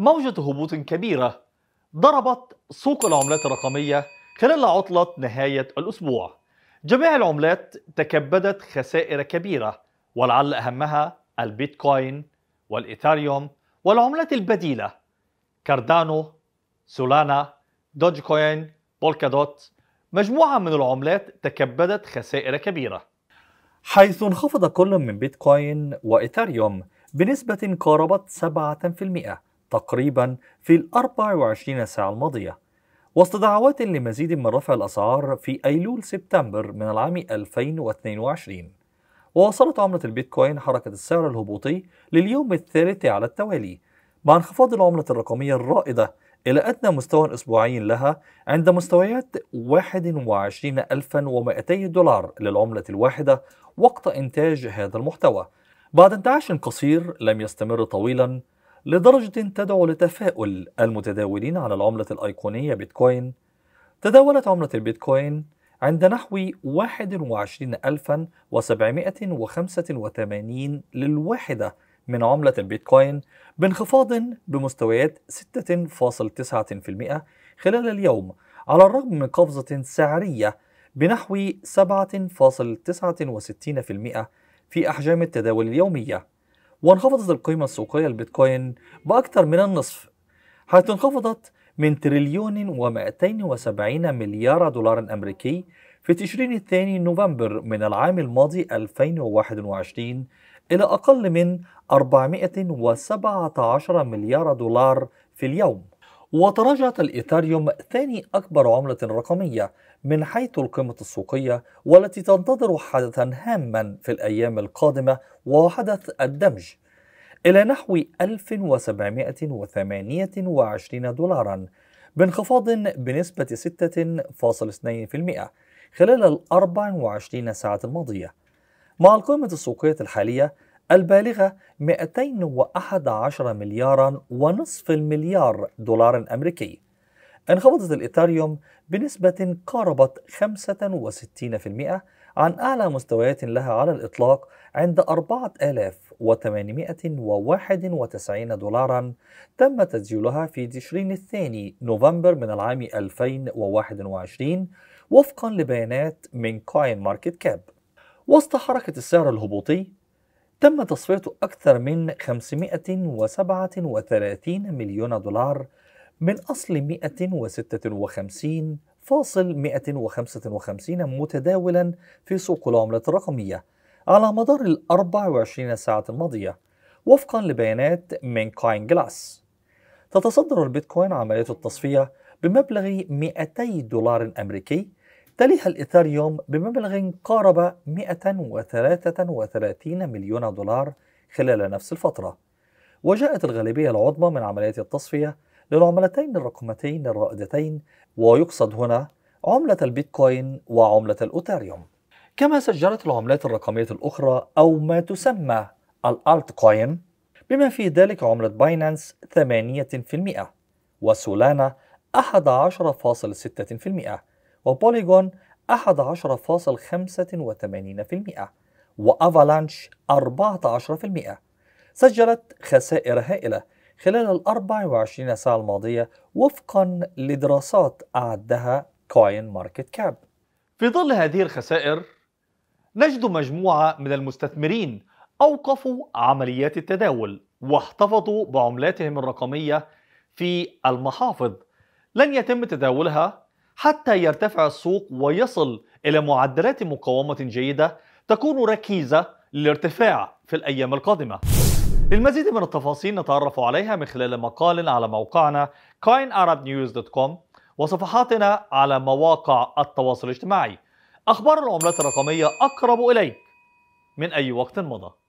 موجة هبوط كبيرة ضربت سوق العملات الرقمية خلال عطلة نهاية الأسبوع جميع العملات تكبدت خسائر كبيرة ولعل أهمها البيتكوين والإيثاريوم والعملات البديلة كاردانو سولانا دوج كوين بولكادوت مجموعة من العملات تكبدت خسائر كبيرة حيث انخفض كل من بيتكوين وإيثاريوم بنسبة قاربت 7% تقريبا في ال 24 ساعة الماضية وسط دعوات لمزيد من رفع الأسعار في أيلول سبتمبر من العام 2022 وواصلت عملة البيتكوين حركة السعر الهبوطي لليوم الثالث على التوالي مع انخفاض العملة الرقمية الرائدة إلى أدنى مستوى أسبوعي لها عند مستويات 21200 دولار للعملة الواحدة وقت إنتاج هذا المحتوى بعد انتعاش قصير لم يستمر طويلا لدرجة تدعو لتفاؤل المتداولين على العملة الأيقونية بيتكوين تداولت عملة البيتكوين عند نحو 21785 للواحدة من عملة البيتكوين بانخفاض بمستويات 6.9% خلال اليوم على الرغم من قفزة سعرية بنحو 7.69% في أحجام التداول اليومية وانخفضت القيمة السوقية للبيتكوين بأكثر من النصف حيث انخفضت من تريليون و270 مليار دولار أمريكي في تشرين الثاني نوفمبر من العام الماضي 2021 إلى أقل من 417 مليار دولار في اليوم وتراجعت الإيثاريوم ثاني أكبر عملة رقمية من حيث القيمة السوقية والتي تنتظر حدثا هاما في الأيام القادمة وهو حدث الدمج إلى نحو 1728 دولارا بانخفاض بنسبة 6.2% خلال ال 24 ساعة الماضية مع القيمة السوقية الحالية البالغة 211 مليارا ونصف المليار دولار أمريكي انخفضت الإيثاريوم بنسبة قاربت 65% عن أعلى مستويات لها على الإطلاق عند 4891 دولارا تم تسجيلها في تشرين الثاني نوفمبر من العام 2021 وفقا لبيانات من كوين ماركت كاب وسط حركة السعر الهبوطي تم تصفية أكثر من 537 مليون دولار من أصل 156.155 متداولا في سوق العملة الرقمية على مدار ال 24 ساعة الماضية وفقا لبيانات من كوين جلاس تتصدر البيتكوين عملية التصفية بمبلغ 200 دولار أمريكي تليها الإيثريوم بمبلغ قارب 133 مليون دولار خلال نفس الفترة وجاءت الغالبية العظمى من عمليات التصفية للعملتين الرقمتين الرائدتين ويقصد هنا عملة البيتكوين وعملة الأوتاريوم كما سجلت العملات الرقمية الأخرى أو ما تسمى الألت كوين بما في ذلك عملة باينانس 8% وسولانا 11.6% وبوليجون 11.85% وأفالانش 14% سجلت خسائر هائلة خلال ال 24 ساعة الماضية وفقا لدراسات أعدها كوين ماركت كاب في ظل هذه الخسائر نجد مجموعة من المستثمرين أوقفوا عمليات التداول واحتفظوا بعملاتهم الرقمية في المحافظ لن يتم تداولها حتى يرتفع السوق ويصل إلى معدلات مقاومة جيدة تكون ركيزة للارتفاع في الأيام القادمة للمزيد من التفاصيل نتعرف عليها من خلال مقال على موقعنا coinarabnews.com وصفحاتنا على مواقع التواصل الاجتماعي أخبار العملات الرقمية أقرب إليك من أي وقت مضى